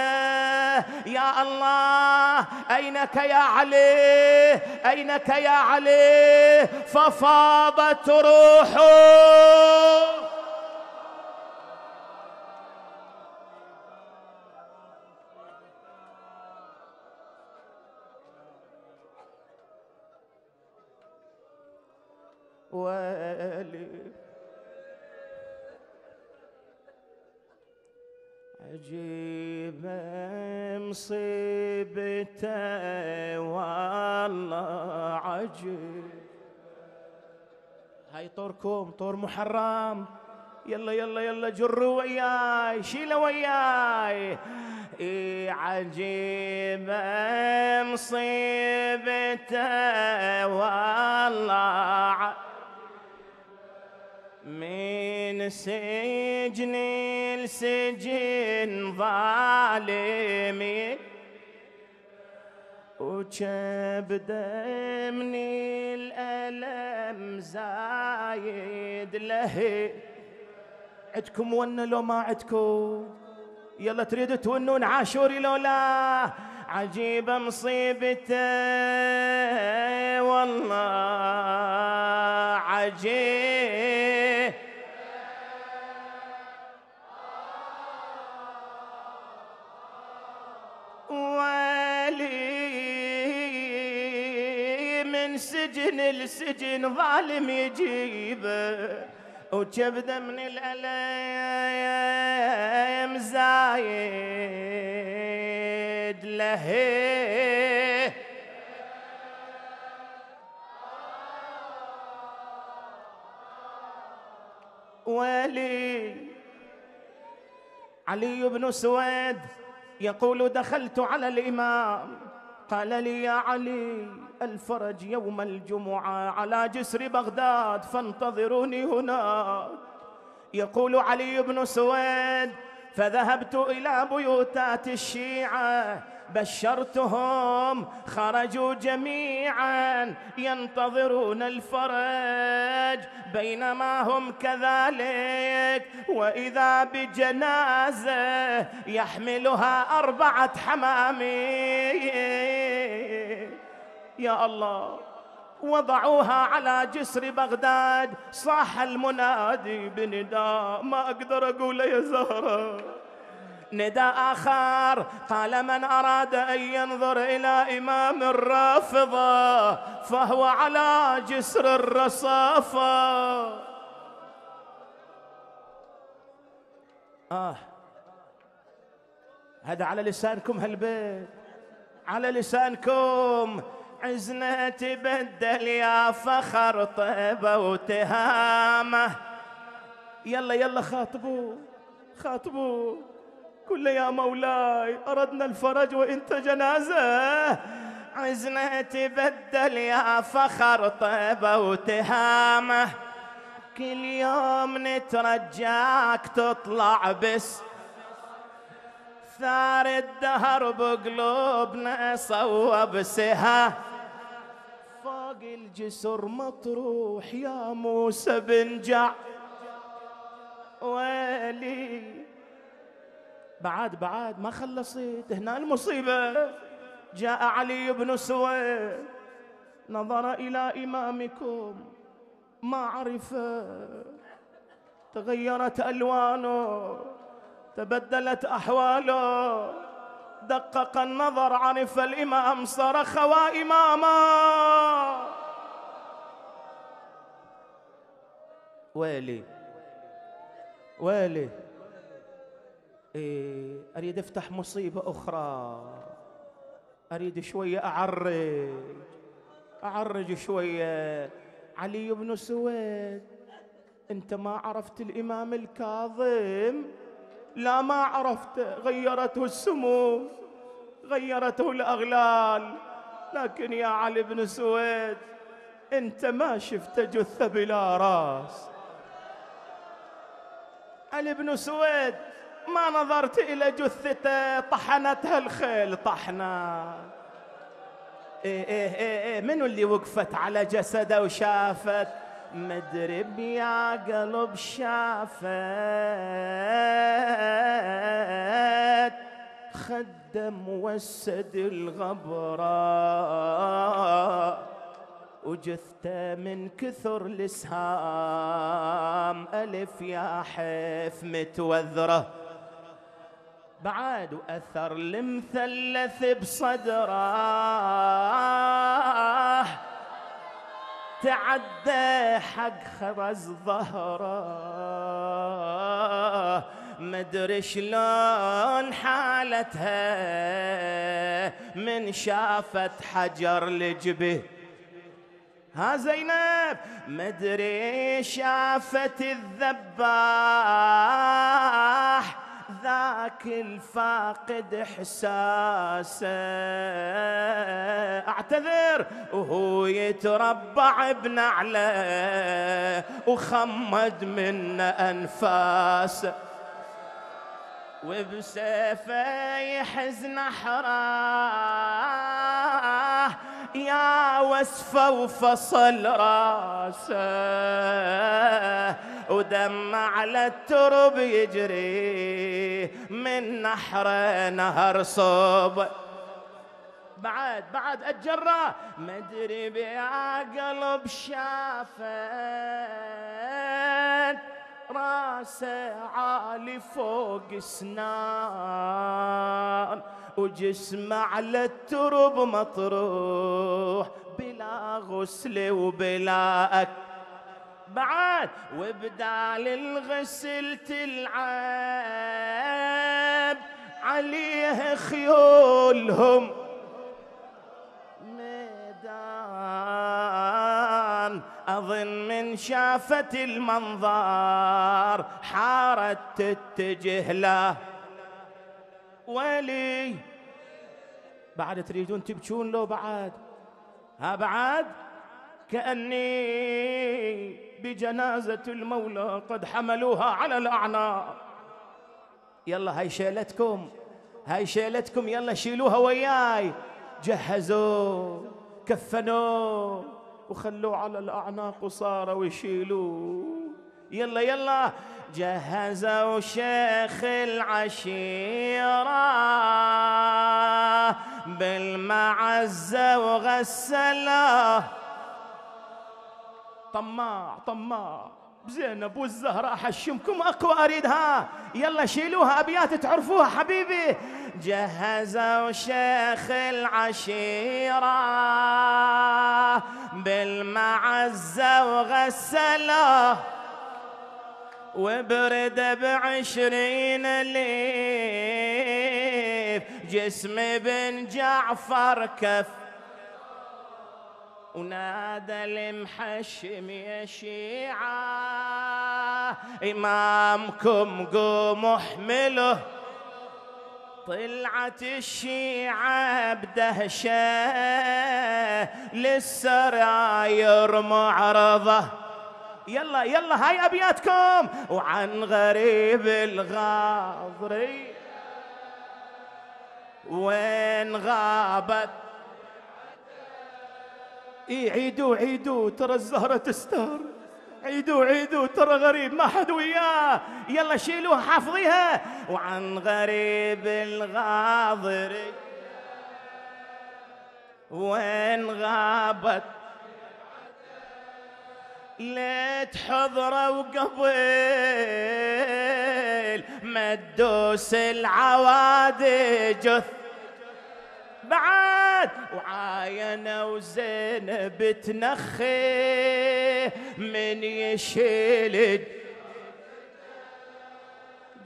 يا الله أينك يا علي أينك يا علي ففاضت روحه طوركم طور محرم يلا يلا يلا جروا وياي شيلوا وياي إيه عجيب مصيبته والله من سجن لسجن ظالمين وشبده من الألم زايد له عندكم ون لو ما عندكم يلا تريد تونون عاشوري لو لا عجيبة مصيبته والله عجيب من السجن ظالم يجيبه وكبده من الألم زايد له ولي علي بن سويد يقول دخلت على الإمام قال لي يا علي الفرج يوم الجمعة على جسر بغداد فانتظروني هناك يقول علي بن سويد فذهبت إلى بيوتات الشيعة بشرتهم خرجوا جميعا ينتظرون الفرج بينما هم كذلك واذا بجنازه يحملها اربعه حمامين يا الله وضعوها على جسر بغداد صاح المنادي بنداء ما أقدر أقوله يا زهرة نداء آخر قال من أراد أن ينظر إلى إمام الرافضة فهو على جسر الرصافة آه هذا على لسانكم هالبيت على لسانكم عزنا تبدل يا فخر طيبة وتهامة يلا يلا خاطبوا خاطبوا كل يا مولاي أردنا الفرج وإنت جنازة عزنا تبدل يا فخر طيبة وتهامة كل يوم نترجاك تطلع بس ثار الدهر بقلوبنا صوب سهام الجسر مطروح يا موسى بن جع ويلي بعد بعد ما خلصت هنا المصيبة جاء علي بن سويد نظر إلى إمامكم ما عرف تغيرت ألوانه تبدلت أحواله دقق النظر عرف الإمام صرخ وإماما والي والي إيه أريد أفتح مصيبة أخرى أريد شوية أعرج أعرج شوية علي بن سويد أنت ما عرفت الإمام الكاظم لا ما عرفت غيرته السمو غيرته الأغلال لكن يا علي بن سويد أنت ما شفت جثة بلا رأس الابن سويد ما نظرت إلى جثته طحنتها الخيل طحنا إيه إيه إيه إيه منو اللي وقفت على جسده وشافت مدرب يا قلب شافت خدم وسد الغبره وجثته من كثر الاسهام ألف يا حيف متوذره بعد وأثر المثلث بصدره تعدى حق خرز ظهره مدري شلون حالتها من شافت حجر لجبه ها زينب مدري شافت الذباح ذاك الفاقد احساسه اعتذر وهو يتربع بنعله وخمد من انفاسه وبسيفه يحز نحراه يا وسفه وفصل راسه ودم على الترب يجري من نحر نهر صوب بعد بعد الجرة مدري بيا قلب شافت راسه عالي فوق سنان وجسم على الترب مطروح بلا غسل وبلا أك بعد وبدال الغسل تلعب عليه خيولهم ميدان أظن من شافت المنظر حارت تتجه له ولي بعد تريدون تبكون لو بعد ها بعد كأني بجنازة المولى قد حملوها على الأعناق يلا هاي شيلتكم هاي شيلتكم يلا شيلوها وياي جهزوا كفنوا وخلوه على الأعناق وصاروا يشيلوه يلا يلا جهزوا شيخ العشيرة بالمعزة وغسله طماع طماع زينب والزهراء حشمكم اقوى اريدها يلا شيلوها ابيات تعرفوها حبيبي جهزوا شيخ العشيرة بالمعزة وغسله وبرد بعشرين ليف جسم بن جعفر كف ونادى المحشم يا شيعة إمامكم قوموا احمله طلعت الشيعة بدهشة للسراير معرضه يلا يلا هاي أبياتكم وعن غريب الغاضري وين غابت إيه عيدوا عيدوا ترى الزهرة تستر عيدوا عيدوا ترى غريب ما حد وياه يلا شيلوها حافظيها وعن غريب الغاضري وين غابت ليت حضرة وقبل ما تدوس العوادي جث بعد وعاينة وزينب تنخي من يشيل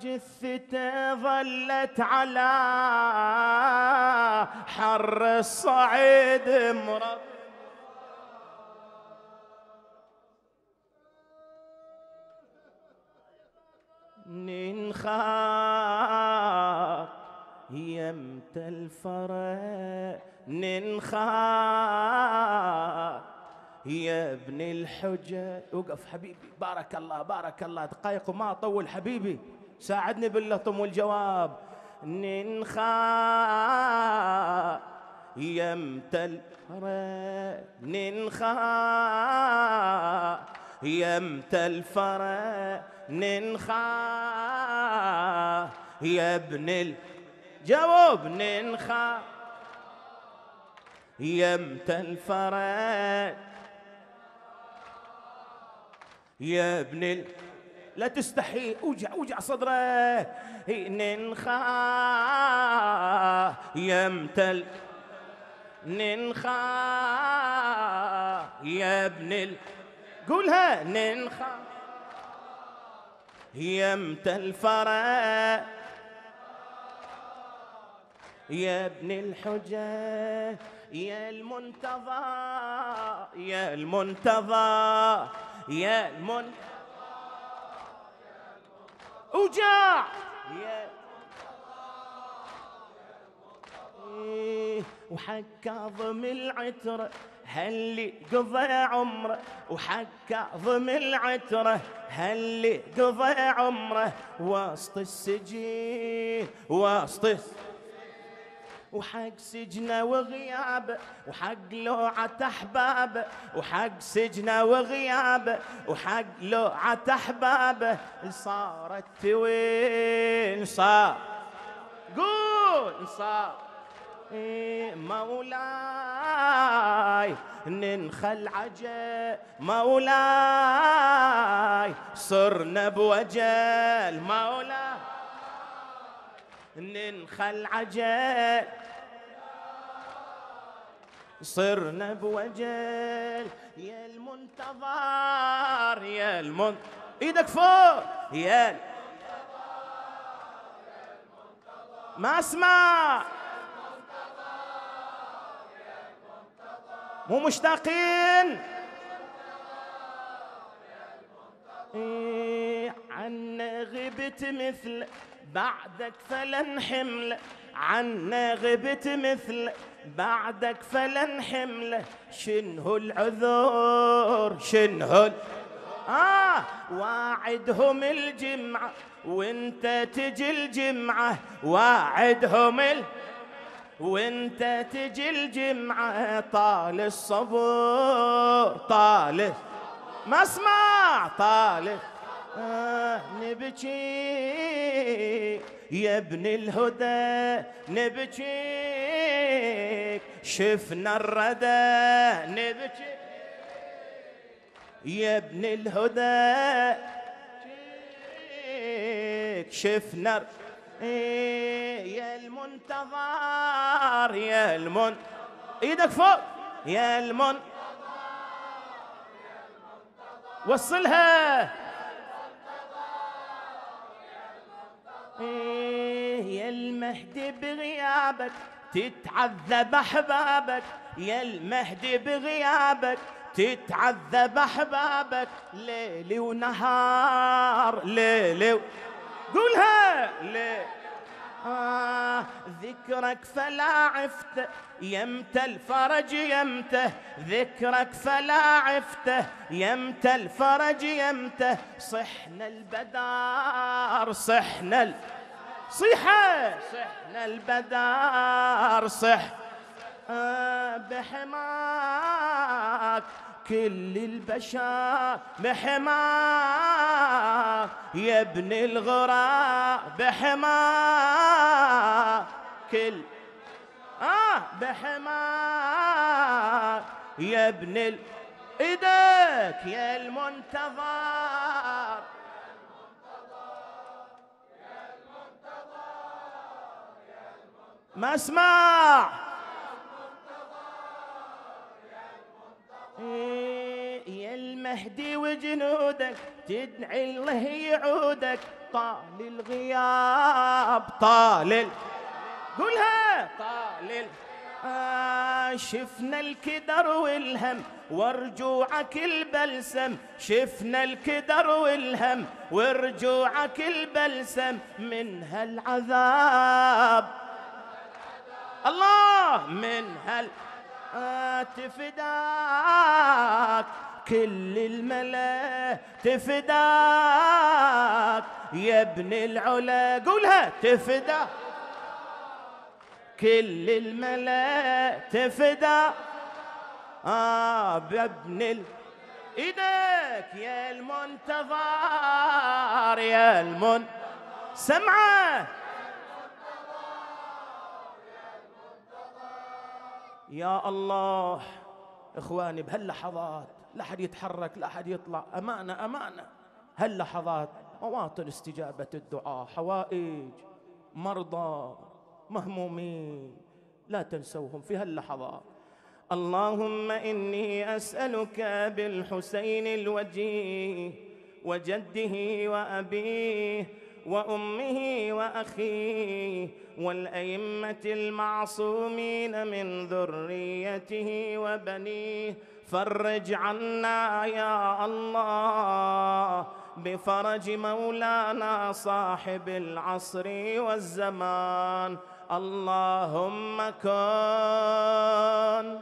جثته ظلت على حر الصعيد مرض ننخاف يمت الفرق ننخاف يا ابن الحجة وقف حبيبي بارك الله بارك الله دقائق وما أطول حبيبي ساعدني باللطم والجواب ننخا يمت الفرق ننخا يمت الفرق ننخا يا ابن ال جاوب ننخا يمت الفرج يا ابن ال لا تستحي اوجع اوجع صدره ننخا يمتل ننخا يا ابن ال قولها ننخا يا متى يا ابن الحجة يا المنتظر يا المنتظر يا المن وجاع يا وحق كاظم العترة هل قضى عمره وحكى ضم العترة هل قضى عمره وسط السجين وسط وحق سجنه وغيابه وحق لوعة أحبابه وحق سجنه وغيابه وحق لوعة أحبابه صارت وين صار قول صار إيه، مولاي ننخل عجل مولاي صرنا بوجل مولاي ننخل عجل صرنا بوجل يا المنتظر يا المن ايدك فوق يا ما اسمع مو مشتاقين إيه عنا غبت مثل بعدك فلن حمل عنا غبت مثل بعدك فلن حمل شنه العذور شنه آه واعدهم الجمعة وانت تجي الجمعة واعدهم الجمعة وانت تجي الجمعة طال الصبر طال ما اسمع طال آه نبكي يا ابن الهدى نبكيك شفنا الردى نبكي يا ابن الهدى شفنا الردى إيه، يا المنتظر يا المن ايدك فوق يا المن وصلها إيه يا المهدي بغيابك تتعذب احبابك يا المهدي بغيابك تتعذب احبابك ليلي ونهار ليلي ونهار قولها ليه آه ذكرك فلا عفته يمت الفرج يمته ذكرك فلا عفته يمت الفرج يمته صحنا البدار صحنا ال... صيحة صحنا البدار صح آه بحماك كل البشر بحماه يا ابن الغراء بحماه كل آه بحماه يا ابن ال... ايدك يا المنتظر ما اسمع إيه، يا المهدي وجنودك تدعي الله يعودك طال الغياب طال ال... قولها طال ال... آه، شفنا الكدر والهم ورجوعك البلسم شفنا الكدر والهم ورجوعك البلسم من هالعذاب الله من هالعذاب تفداك كل الملا تفداك يا ابن العلا قولها تفداك كل الملا تفداك آه بابن ال... ايدك يا المنتظر يا المن سمعه يا الله إخواني بهاللحظات لا أحد يتحرك لا أحد يطلع أمانة أمانة هاللحظات مواطن استجابة الدعاء حوائج مرضى مهمومين لا تنسوهم في هاللحظات اللهم إني أسألك بالحسين الوجيه وجده وأبيه وأمه وأخيه والأئمة المعصومين من ذريته وبنيه فرج عنا يا الله بفرج مولانا صاحب العصر والزمان اللهم كن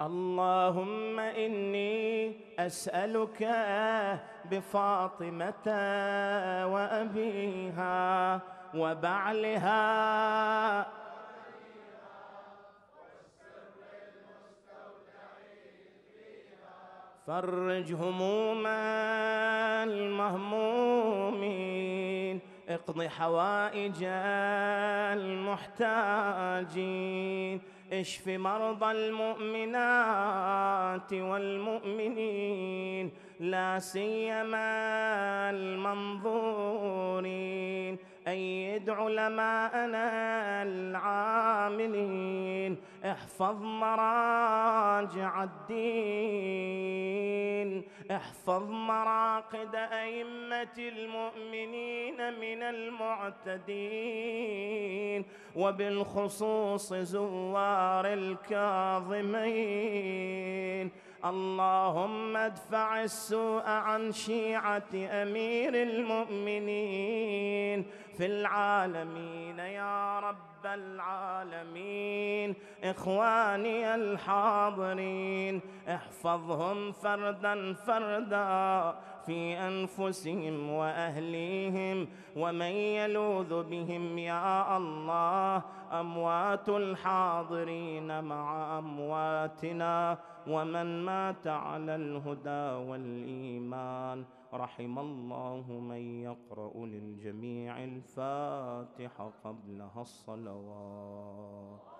اللهم إني أسألك بفاطمة وأبيها وبعلها فرج هموم المهمومين اقض حوائج المحتاجين اشف مرضى المؤمنات والمؤمنين لا سيما المنظورين أيد علماءنا العاملين احفظ مراجع الدين احفظ مراقد أئمة المؤمنين من المعتدين وبالخصوص زوار الكاظمين اللهم ادفع السوء عن شيعة أمير المؤمنين في العالمين يا رب العالمين إخواني الحاضرين احفظهم فردا فردا في أنفسهم وأهليهم ومن يلوذ بهم يا الله أموات الحاضرين مع أمواتنا ومن مات على الهدى والإيمان رحم الله من يقرأ للجميع الفاتحة قبلها الصلوات